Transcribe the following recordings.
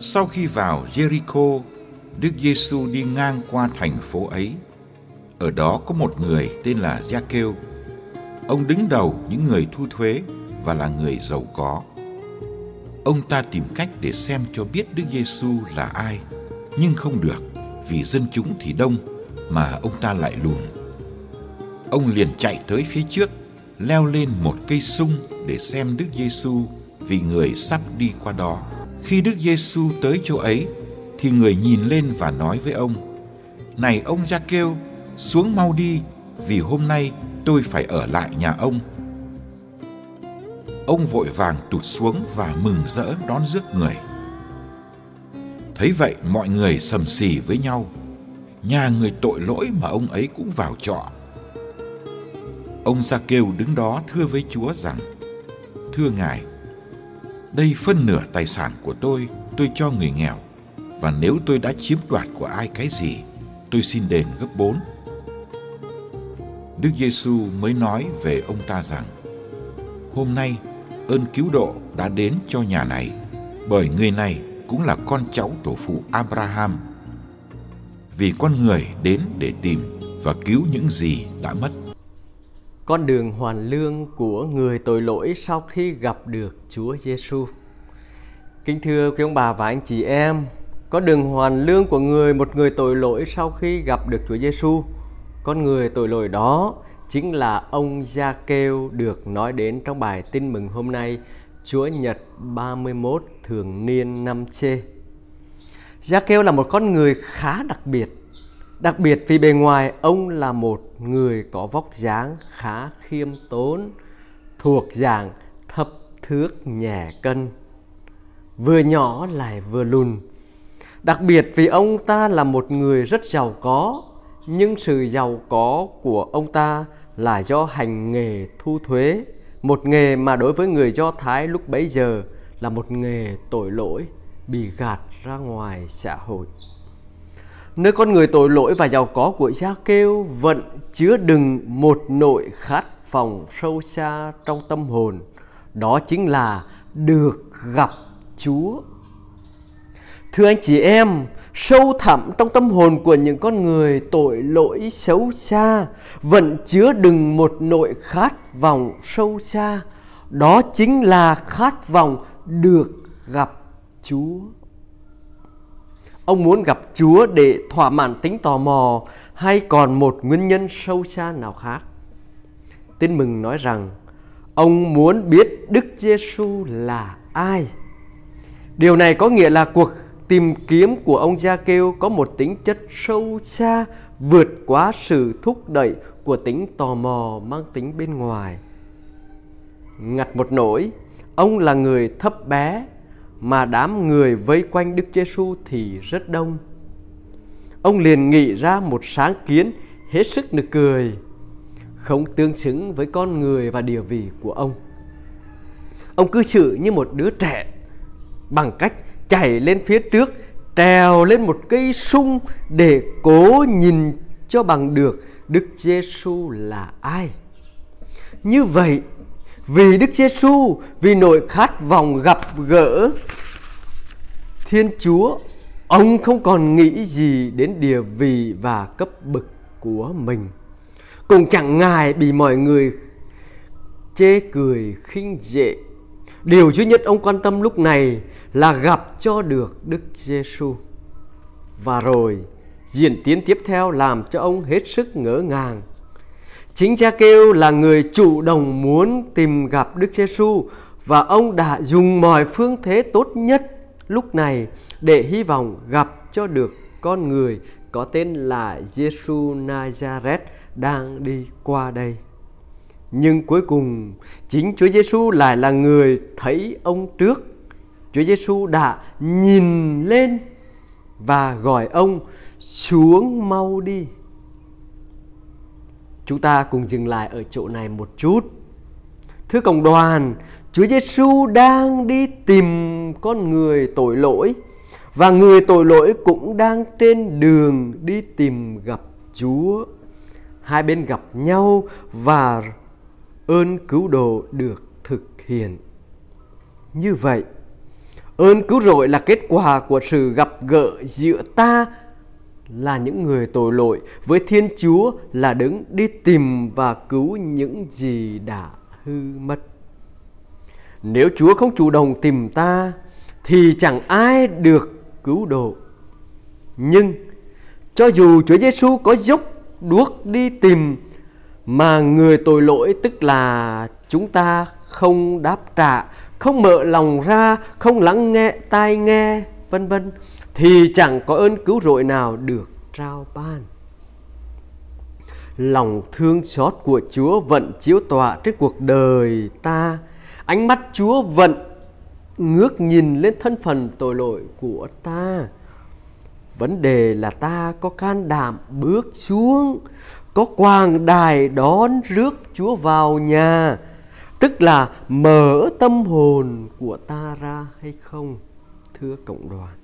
Sau khi vào Jericho, Đức Giêsu đi ngang qua thành phố ấy. Ở đó có một người tên là Gia-kêu. Ông đứng đầu những người thu thuế và là người giàu có. Ông ta tìm cách để xem cho biết Đức Giêsu là ai, nhưng không được vì dân chúng thì đông mà ông ta lại lùn. Ông liền chạy tới phía trước, leo lên một cây sung để xem Đức Giêsu vì người sắp đi qua đó. Khi Đức Giêsu tới chỗ ấy, thì người nhìn lên và nói với ông: "Này ông Gia-kêu, xuống mau đi, vì hôm nay tôi phải ở lại nhà ông." Ông vội vàng tụt xuống và mừng rỡ đón rước người. Thấy vậy, mọi người sầm sì với nhau. Nhà người tội lỗi mà ông ấy cũng vào trọ. Ông Sa-kêu đứng đó thưa với Chúa rằng: "Thưa Ngài, đây phân nửa tài sản của tôi tôi cho người nghèo và nếu tôi đã chiếm đoạt của ai cái gì tôi xin đền gấp bốn đức giêsu mới nói về ông ta rằng hôm nay ơn cứu độ đã đến cho nhà này bởi người này cũng là con cháu tổ phụ abraham vì con người đến để tìm và cứu những gì đã mất con đường hoàn lương của người tội lỗi sau khi gặp được Chúa Giêsu. Kính thưa quý ông bà và anh chị em, có đường hoàn lương của người một người tội lỗi sau khi gặp được Chúa Giêsu. Con người tội lỗi đó chính là ông Gia Kêu được nói đến trong bài tin mừng hôm nay, Chúa Nhật 31 thường niên năm C Gia Kêu là một con người khá đặc biệt Đặc biệt vì bề ngoài ông là một người có vóc dáng khá khiêm tốn, thuộc dạng thấp thước nhẹ cân, vừa nhỏ lại vừa lùn. Đặc biệt vì ông ta là một người rất giàu có, nhưng sự giàu có của ông ta là do hành nghề thu thuế, một nghề mà đối với người Do Thái lúc bấy giờ là một nghề tội lỗi bị gạt ra ngoài xã hội nơi con người tội lỗi và giàu có của Gia Kêu vẫn chứa đựng một nội khát phòng sâu xa trong tâm hồn. Đó chính là được gặp Chúa. Thưa anh chị em, sâu thẳm trong tâm hồn của những con người tội lỗi xấu xa vẫn chứa đựng một nội khát vọng sâu xa. Đó chính là khát vọng được gặp Chúa. Ông muốn gặp Chúa để thỏa mãn tính tò mò hay còn một nguyên nhân sâu xa nào khác? Tin mừng nói rằng ông muốn biết Đức Giêsu là ai. Điều này có nghĩa là cuộc tìm kiếm của ông Gia Kêu có một tính chất sâu xa vượt quá sự thúc đẩy của tính tò mò mang tính bên ngoài. Ngặt một nỗi, ông là người thấp bé mà đám người vây quanh Đức Giêsu thì rất đông. Ông liền nghĩ ra một sáng kiến hết sức nực cười, không tương xứng với con người và địa vị của ông. Ông cư xử như một đứa trẻ bằng cách chạy lên phía trước, trèo lên một cây sung để cố nhìn cho bằng được Đức Giêsu là ai. Như vậy vì Đức Giêsu, vì nỗi khát vọng gặp gỡ Thiên Chúa, ông không còn nghĩ gì đến địa vị và cấp bậc của mình. Cũng chẳng ngại bị mọi người chê cười khinh dễ. Điều duy nhất ông quan tâm lúc này là gặp cho được Đức Giêsu. Và rồi, diễn tiến tiếp theo làm cho ông hết sức ngỡ ngàng Chính cha kêu là người chủ động muốn tìm gặp Đức Giêsu và ông đã dùng mọi phương thế tốt nhất lúc này để hy vọng gặp cho được con người có tên là Giêsu Nazareth đang đi qua đây. Nhưng cuối cùng, chính Chúa Giêsu lại là người thấy ông trước. Chúa Giêsu đã nhìn lên và gọi ông xuống mau đi. Chúng ta cùng dừng lại ở chỗ này một chút. Thưa cộng đoàn, Chúa Giêsu đang đi tìm con người tội lỗi và người tội lỗi cũng đang trên đường đi tìm gặp Chúa. Hai bên gặp nhau và ơn cứu độ được thực hiện. Như vậy, ơn cứu rỗi là kết quả của sự gặp gỡ giữa ta là những người tội lỗi với Thiên Chúa là đứng đi tìm và cứu những gì đã hư mất. Nếu Chúa không chủ động tìm ta thì chẳng ai được cứu độ. Nhưng cho dù Chúa Giêsu có dốc đuốc đi tìm mà người tội lỗi tức là chúng ta không đáp trả, không mở lòng ra, không lắng nghe tai nghe, vân vân thì chẳng có ơn cứu rỗi nào được trao ban lòng thương xót của Chúa vẫn chiếu tỏa trên cuộc đời ta. Ánh mắt Chúa vẫn ngước nhìn lên thân phần tội lỗi của ta. Vấn đề là ta có can đảm bước xuống, có quàng đài đón rước Chúa vào nhà, tức là mở tâm hồn của ta ra hay không, thưa cộng đoàn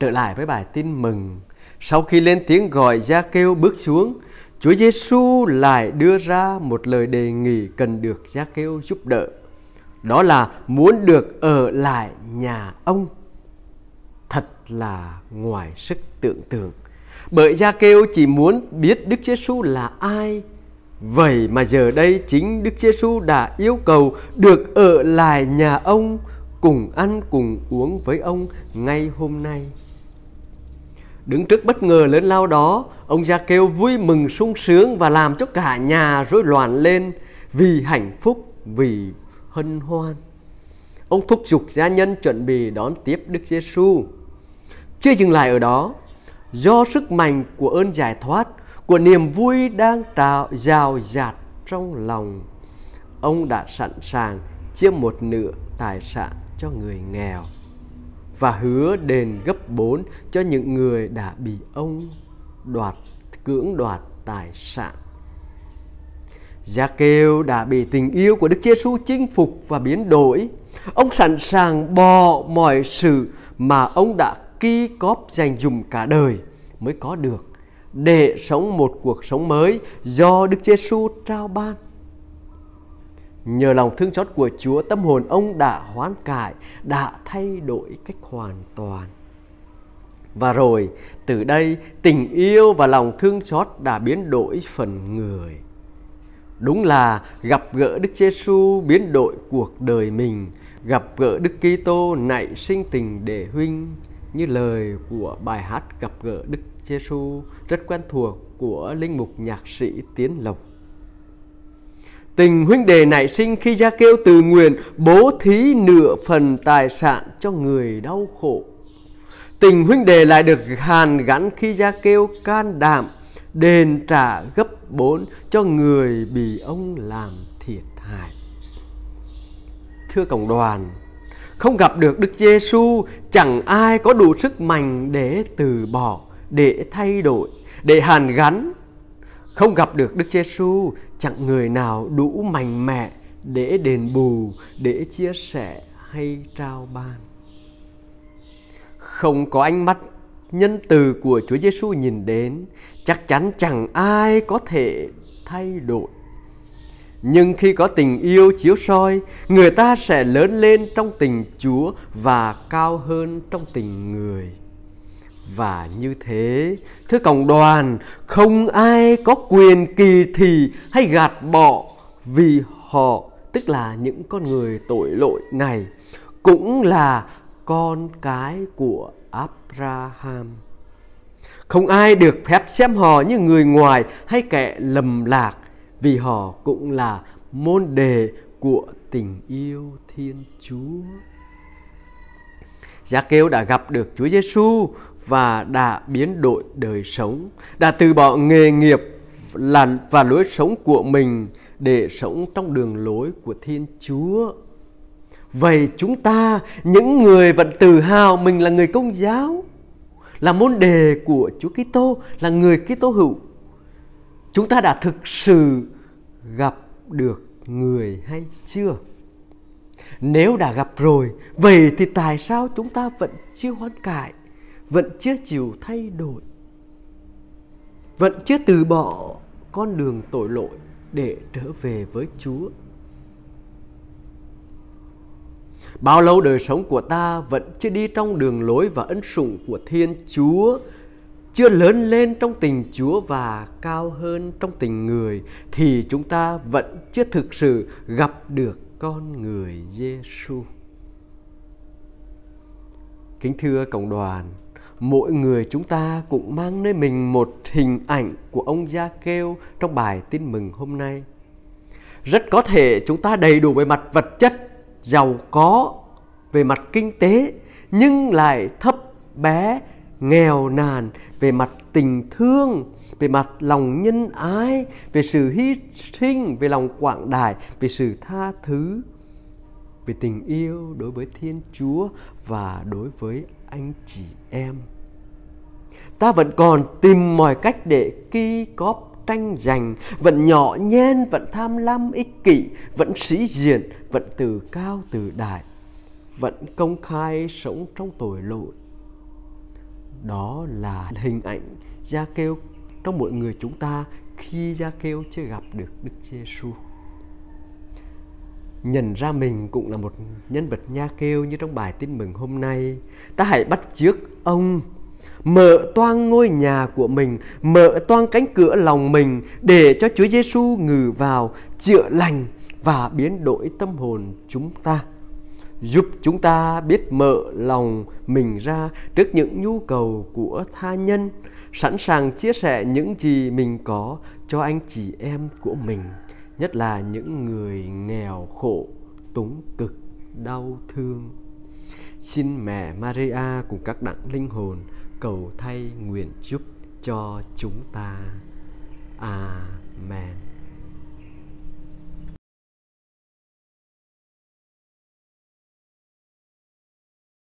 trở lại với bài tin mừng. Sau khi lên tiếng gọi gia kêu bước xuống, Chúa Giêsu lại đưa ra một lời đề nghị cần được gia kêu giúp đỡ. Đó là muốn được ở lại nhà ông. Thật là ngoài sức tưởng tượng. Bởi gia kêu chỉ muốn biết Đức Giêsu là ai. Vậy mà giờ đây chính Đức Giêsu đã yêu cầu được ở lại nhà ông cùng ăn cùng uống với ông ngay hôm nay. Đứng trước bất ngờ lớn lao đó, ông già kêu vui mừng sung sướng và làm cho cả nhà rối loạn lên vì hạnh phúc, vì hân hoan. Ông thúc giục gia nhân chuẩn bị đón tiếp Đức Giêsu. Chưa dừng lại ở đó, do sức mạnh của ơn giải thoát, của niềm vui đang trào rào dạt trong lòng, ông đã sẵn sàng chia một nửa tài sản cho người nghèo và hứa đền gấp bốn cho những người đã bị ông đoạt cưỡng đoạt tài sản. Gia kêu đã bị tình yêu của Đức Giêsu chinh phục và biến đổi. Ông sẵn sàng bỏ mọi sự mà ông đã ki cóp dành dùm cả đời mới có được để sống một cuộc sống mới do Đức Giêsu trao ban. Nhờ lòng thương xót của Chúa, tâm hồn ông đã hoán cải, đã thay đổi cách hoàn toàn. Và rồi, từ đây, tình yêu và lòng thương xót đã biến đổi phần người. Đúng là gặp gỡ Đức Giêsu biến đổi cuộc đời mình, gặp gỡ Đức Kitô nảy sinh tình để huynh như lời của bài hát gặp gỡ Đức Giêsu rất quen thuộc của linh mục nhạc sĩ Tiến Lộc. Tình huynh đệ nảy sinh khi Gia Kêu từ nguyện bố thí nửa phần tài sản cho người đau khổ. Tình huynh đệ lại được hàn gắn khi Gia Kêu can đảm đền trả gấp bốn cho người bị ông làm thiệt hại. Thưa cộng đoàn, không gặp được Đức Giêsu chẳng ai có đủ sức mạnh để từ bỏ, để thay đổi, để hàn gắn không gặp được Đức Giêsu, chẳng người nào đủ mạnh mẽ để đền bù, để chia sẻ hay trao ban. Không có ánh mắt nhân từ của Chúa Giêsu nhìn đến, chắc chắn chẳng ai có thể thay đổi. Nhưng khi có tình yêu chiếu soi, người ta sẽ lớn lên trong tình Chúa và cao hơn trong tình người và như thế thưa cộng đoàn không ai có quyền kỳ thị hay gạt bỏ vì họ tức là những con người tội lỗi này cũng là con cái của Abraham. Không ai được phép xem họ như người ngoài hay kẻ lầm lạc vì họ cũng là môn đề của tình yêu Thiên Chúa. Gia Kêu đã gặp được Chúa Giêsu và đã biến đổi đời sống, đã từ bỏ nghề nghiệp là và lối sống của mình để sống trong đường lối của Thiên Chúa. Vậy chúng ta, những người vẫn tự hào mình là người công giáo, là môn đề của Chúa Kitô, là người Kitô hữu. Chúng ta đã thực sự gặp được người hay chưa? Nếu đã gặp rồi, vậy thì tại sao chúng ta vẫn chưa hoán cải? vẫn chưa chịu thay đổi vẫn chưa từ bỏ con đường tội lỗi để trở về với Chúa. Bao lâu đời sống của ta vẫn chưa đi trong đường lối và ân sủng của Thiên Chúa, chưa lớn lên trong tình Chúa và cao hơn trong tình người thì chúng ta vẫn chưa thực sự gặp được con người Giêsu. Kính thưa cộng đoàn, mỗi người chúng ta cũng mang nơi mình một hình ảnh của ông Gia Kêu trong bài tin mừng hôm nay. Rất có thể chúng ta đầy đủ về mặt vật chất, giàu có, về mặt kinh tế, nhưng lại thấp bé, nghèo nàn về mặt tình thương, về mặt lòng nhân ái, về sự hy sinh, về lòng quảng đại, về sự tha thứ, về tình yêu đối với Thiên Chúa và đối với anh chị em ta vẫn còn tìm mọi cách để ki cóp tranh giành vẫn nhỏ nhen vẫn tham lam ích kỷ vẫn sĩ diện vẫn từ cao từ đại vẫn công khai sống trong tội lỗi đó là hình ảnh gia kêu trong mỗi người chúng ta khi gia kêu chưa gặp được đức giêsu nhận ra mình cũng là một nhân vật nha kêu như trong bài tin mừng hôm nay ta hãy bắt chước ông mở toang ngôi nhà của mình mở toang cánh cửa lòng mình để cho Chúa Giêsu ngự vào chữa lành và biến đổi tâm hồn chúng ta giúp chúng ta biết mở lòng mình ra trước những nhu cầu của tha nhân sẵn sàng chia sẻ những gì mình có cho anh chị em của mình nhất là những người nghèo khổ túng cực đau thương xin mẹ maria cùng các đặng linh hồn cầu thay nguyện giúp cho chúng ta amen